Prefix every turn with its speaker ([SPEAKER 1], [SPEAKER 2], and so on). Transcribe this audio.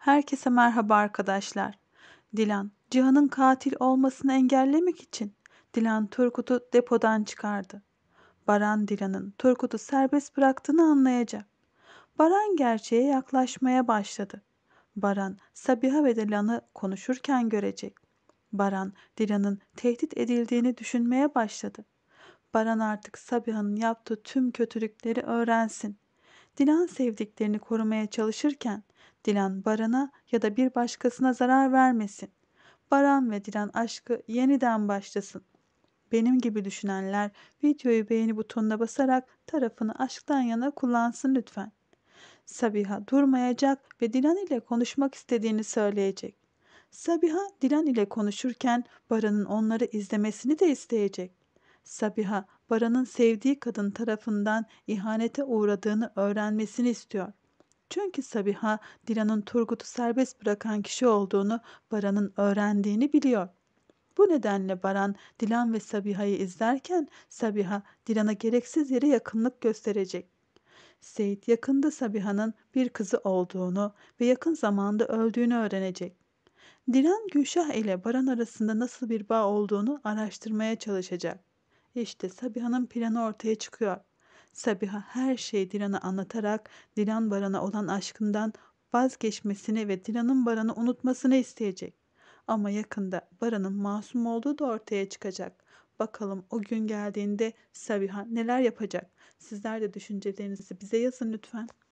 [SPEAKER 1] Herkese merhaba arkadaşlar. Dilan, Cihan'ın katil olmasını engellemek için Dilan Turgut'u depodan çıkardı. Baran Dilan'ın Turgut'u serbest bıraktığını anlayacak. Baran gerçeğe yaklaşmaya başladı. Baran, Sabiha ve Dilan'ı konuşurken görecek. Baran, Dilan'ın tehdit edildiğini düşünmeye başladı. Baran artık Sabiha'nın yaptığı tüm kötülükleri öğrensin. Dilan sevdiklerini korumaya çalışırken Dilan Baran'a ya da bir başkasına zarar vermesin. Baran ve Dilan aşkı yeniden başlasın. Benim gibi düşünenler videoyu beğeni butonuna basarak tarafını aşktan yana kullansın lütfen. Sabiha durmayacak ve Dilan ile konuşmak istediğini söyleyecek. Sabiha Dilan ile konuşurken Baran'ın onları izlemesini de isteyecek. Sabiha Baran'ın sevdiği kadın tarafından ihanete uğradığını öğrenmesini istiyor. Çünkü Sabiha Dilan'ın Turgut'u serbest bırakan kişi olduğunu Baran'ın öğrendiğini biliyor. Bu nedenle Baran Dilan ve Sabiha'yı izlerken Sabiha Dilan'a gereksiz yere yakınlık gösterecek. Seyit yakında Sabiha'nın bir kızı olduğunu ve yakın zamanda öldüğünü öğrenecek. Dilan Gülşah ile Baran arasında nasıl bir bağ olduğunu araştırmaya çalışacak. İşte Sabiha'nın planı ortaya çıkıyor. Sabiha her şeyi Dilan'a anlatarak Dilan Baran'a olan aşkından vazgeçmesini ve Dilan'ın Baran'ı unutmasını isteyecek. Ama yakında Baran'ın masum olduğu da ortaya çıkacak. Bakalım o gün geldiğinde Sabiha neler yapacak? Sizler de düşüncelerinizi bize yazın lütfen.